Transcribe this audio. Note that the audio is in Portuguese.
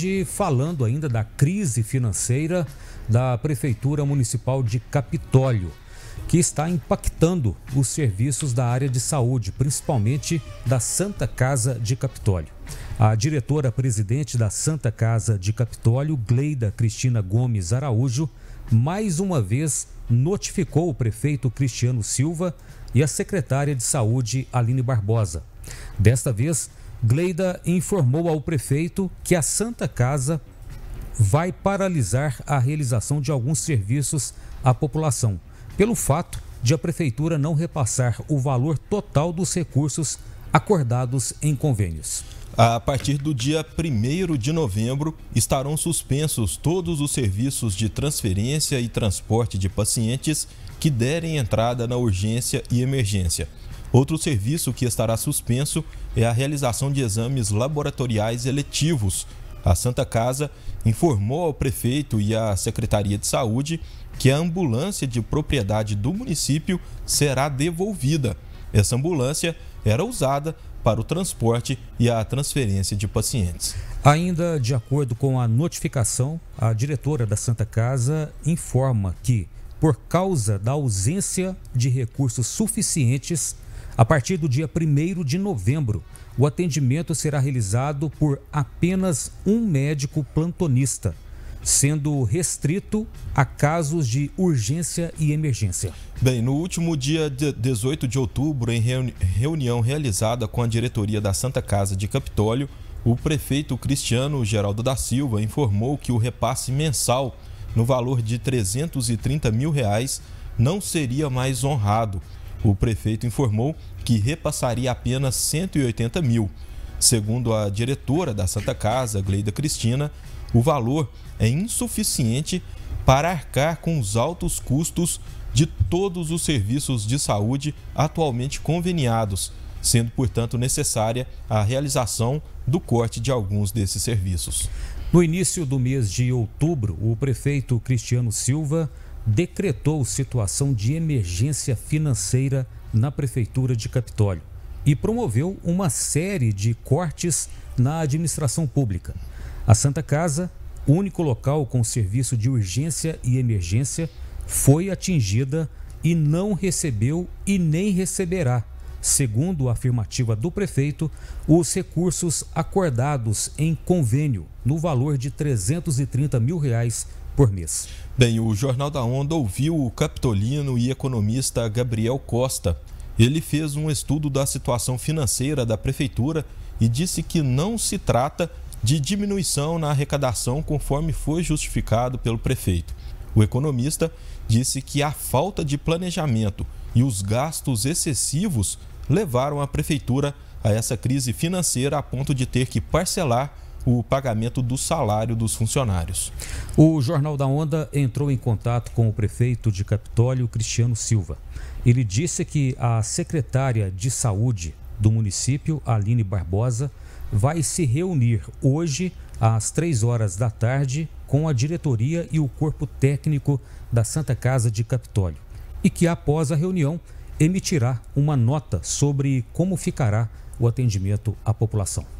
De falando ainda da crise financeira da Prefeitura Municipal de Capitólio, que está impactando os serviços da área de saúde, principalmente da Santa Casa de Capitólio. A diretora-presidente da Santa Casa de Capitólio, Gleida Cristina Gomes Araújo, mais uma vez notificou o prefeito Cristiano Silva e a secretária de Saúde, Aline Barbosa. Desta vez, Gleida informou ao prefeito que a Santa Casa vai paralisar a realização de alguns serviços à população, pelo fato de a prefeitura não repassar o valor total dos recursos acordados em convênios. A partir do dia 1 de novembro, estarão suspensos todos os serviços de transferência e transporte de pacientes que derem entrada na urgência e emergência. Outro serviço que estará suspenso é a realização de exames laboratoriais eletivos. A Santa Casa informou ao prefeito e à Secretaria de Saúde que a ambulância de propriedade do município será devolvida. Essa ambulância era usada para o transporte e a transferência de pacientes. Ainda de acordo com a notificação, a diretora da Santa Casa informa que, por causa da ausência de recursos suficientes, a partir do dia 1 de novembro, o atendimento será realizado por apenas um médico plantonista, sendo restrito a casos de urgência e emergência. Bem, no último dia 18 de outubro, em reunião realizada com a diretoria da Santa Casa de Capitólio, o prefeito Cristiano Geraldo da Silva informou que o repasse mensal no valor de 330 mil reais não seria mais honrado o prefeito informou que repassaria apenas 180 mil. Segundo a diretora da Santa Casa, Gleida Cristina, o valor é insuficiente para arcar com os altos custos de todos os serviços de saúde atualmente conveniados, sendo, portanto, necessária a realização do corte de alguns desses serviços. No início do mês de outubro, o prefeito Cristiano Silva decretou situação de emergência financeira na Prefeitura de Capitólio e promoveu uma série de cortes na administração pública. A Santa Casa, único local com serviço de urgência e emergência, foi atingida e não recebeu e nem receberá, segundo a afirmativa do prefeito, os recursos acordados em convênio no valor de 330 mil reais por mês. Bem, o Jornal da Onda ouviu o capitolino e economista Gabriel Costa. Ele fez um estudo da situação financeira da prefeitura e disse que não se trata de diminuição na arrecadação conforme foi justificado pelo prefeito. O economista disse que a falta de planejamento e os gastos excessivos levaram a prefeitura a essa crise financeira a ponto de ter que parcelar o pagamento do salário dos funcionários. O Jornal da Onda entrou em contato com o prefeito de Capitólio, Cristiano Silva. Ele disse que a secretária de saúde do município, Aline Barbosa, vai se reunir hoje às três horas da tarde com a diretoria e o corpo técnico da Santa Casa de Capitólio e que após a reunião emitirá uma nota sobre como ficará o atendimento à população.